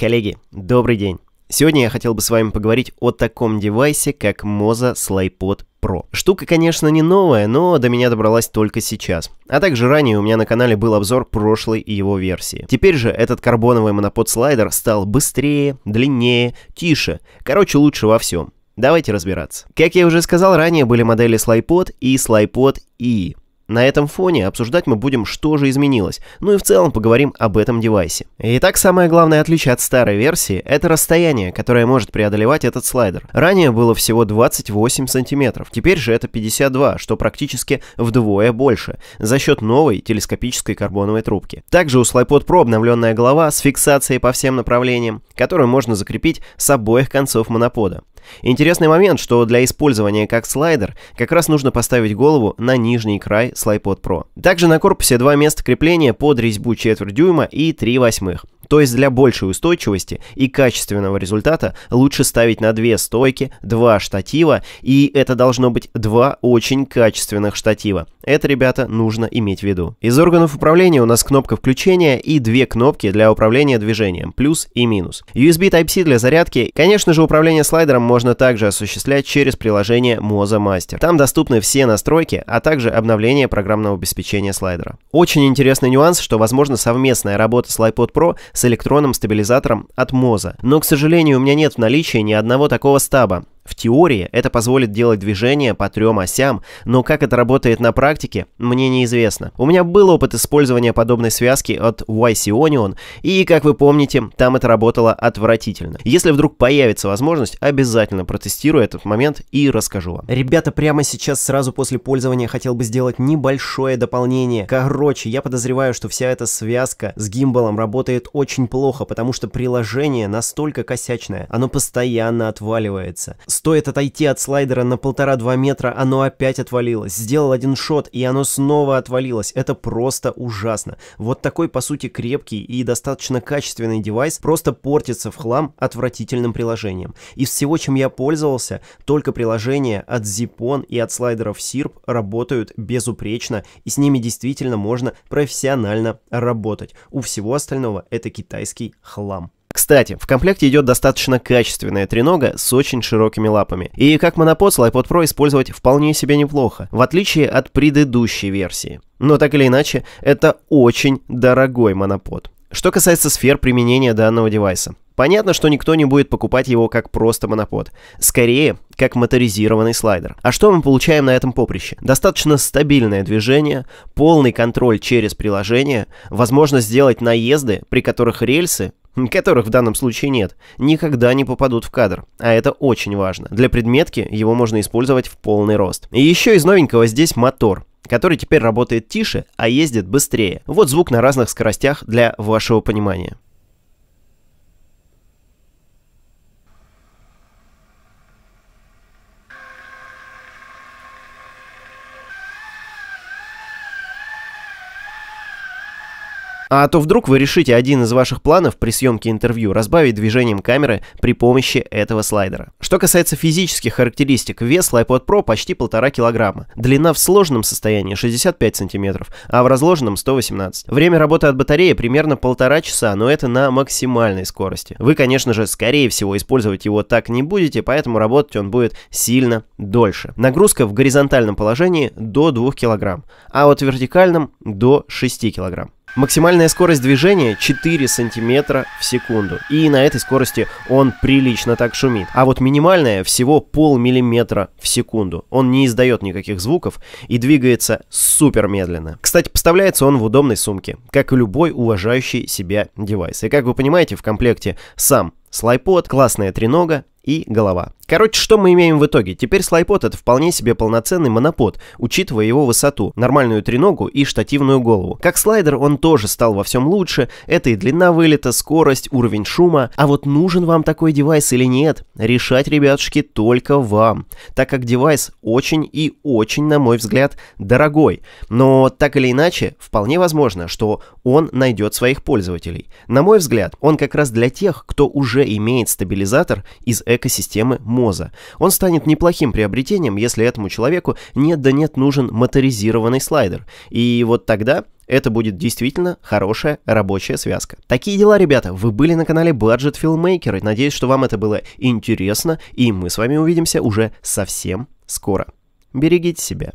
Коллеги, добрый день! Сегодня я хотел бы с вами поговорить о таком девайсе, как Moza Slypod Pro. Штука, конечно, не новая, но до меня добралась только сейчас. А также ранее у меня на канале был обзор прошлой его версии. Теперь же этот карбоновый монопод-слайдер стал быстрее, длиннее, тише, короче, лучше во всем. Давайте разбираться. Как я уже сказал, ранее были модели Slypod и Slypod E. На этом фоне обсуждать мы будем, что же изменилось, ну и в целом поговорим об этом девайсе. Итак, самое главное отличие от старой версии – это расстояние, которое может преодолевать этот слайдер. Ранее было всего 28 сантиметров, теперь же это 52, что практически вдвое больше, за счет новой телескопической карбоновой трубки. Также у SlyPod Pro обновленная голова с фиксацией по всем направлениям, которую можно закрепить с обоих концов монопода. Интересный момент, что для использования как слайдер как раз нужно поставить голову на нижний край SliPod Pro. Также на корпусе два места крепления под резьбу четверть дюйма и 3 восьмых. То есть для большей устойчивости и качественного результата лучше ставить на две стойки, два штатива, и это должно быть два очень качественных штатива. Это, ребята, нужно иметь в виду. Из органов управления у нас кнопка включения и две кнопки для управления движением, плюс и минус. USB Type-C для зарядки. Конечно же, управление слайдером можно также осуществлять через приложение Moza Master. Там доступны все настройки, а также обновление программного обеспечения слайдера. Очень интересный нюанс, что возможно совместная работа с iPod Pro с электронным стабилизатором от МОЗа. Но, к сожалению, у меня нет в наличии ни одного такого стаба. В теории это позволит делать движения по трем осям, но как это работает на практике, мне неизвестно. У меня был опыт использования подобной связки от YC Onion, и, как вы помните, там это работало отвратительно. Если вдруг появится возможность, обязательно протестирую этот момент и расскажу вам. Ребята, прямо сейчас сразу после пользования хотел бы сделать небольшое дополнение. Короче, я подозреваю, что вся эта связка с гимбалом работает очень плохо, потому что приложение настолько косячное, оно постоянно отваливается. Стоит отойти от слайдера на полтора-два метра, оно опять отвалилось. Сделал один шот, и оно снова отвалилось. Это просто ужасно. Вот такой, по сути, крепкий и достаточно качественный девайс просто портится в хлам отвратительным приложением. Из всего, чем я пользовался, только приложения от Zipon и от слайдеров SIRP работают безупречно, и с ними действительно можно профессионально работать. У всего остального это китайский хлам. Кстати, в комплекте идет достаточно качественная тренога с очень широкими лапами. И как монопод с iPod Pro использовать вполне себе неплохо, в отличие от предыдущей версии. Но так или иначе, это очень дорогой монопод. Что касается сфер применения данного девайса. Понятно, что никто не будет покупать его как просто монопод. Скорее, как моторизированный слайдер. А что мы получаем на этом поприще? Достаточно стабильное движение, полный контроль через приложение, возможность сделать наезды, при которых рельсы которых в данном случае нет, никогда не попадут в кадр, а это очень важно. Для предметки его можно использовать в полный рост. И еще из новенького здесь мотор который теперь работает тише, а ездит быстрее. Вот звук на разных скоростях для вашего понимания. А то вдруг вы решите один из ваших планов при съемке интервью разбавить движением камеры при помощи этого слайдера. Что касается физических характеристик, вес iPod Pro почти полтора килограмма, длина в сложном состоянии 65 сантиметров, а в разложенном 118. Время работы от батареи примерно полтора часа, но это на максимальной скорости. Вы, конечно же, скорее всего использовать его так не будете, поэтому работать он будет сильно дольше. Нагрузка в горизонтальном положении до 2 килограмм, а вот в вертикальном до 6 килограмм. Максимальная скорость движения 4 сантиметра в секунду. И на этой скорости он прилично так шумит. А вот минимальная всего полмиллиметра в секунду. Он не издает никаких звуков и двигается супер медленно. Кстати, поставляется он в удобной сумке, как и любой уважающий себя девайс. И как вы понимаете, в комплекте сам слайпод, классная тренога и голова. Короче, что мы имеем в итоге? Теперь слайпот это вполне себе полноценный монопод, учитывая его высоту, нормальную треногу и штативную голову. Как слайдер он тоже стал во всем лучше, это и длина вылета, скорость, уровень шума. А вот нужен вам такой девайс или нет, решать, ребятушки, только вам. Так как девайс очень и очень, на мой взгляд, дорогой. Но так или иначе, вполне возможно, что он найдет своих пользователей. На мой взгляд, он как раз для тех, кто уже имеет стабилизатор из экосистемы Moon Моза. Он станет неплохим приобретением, если этому человеку нет да нет нужен моторизированный слайдер. И вот тогда это будет действительно хорошая рабочая связка. Такие дела, ребята. Вы были на канале Budget Filmmaker. Надеюсь, что вам это было интересно. И мы с вами увидимся уже совсем скоро. Берегите себя.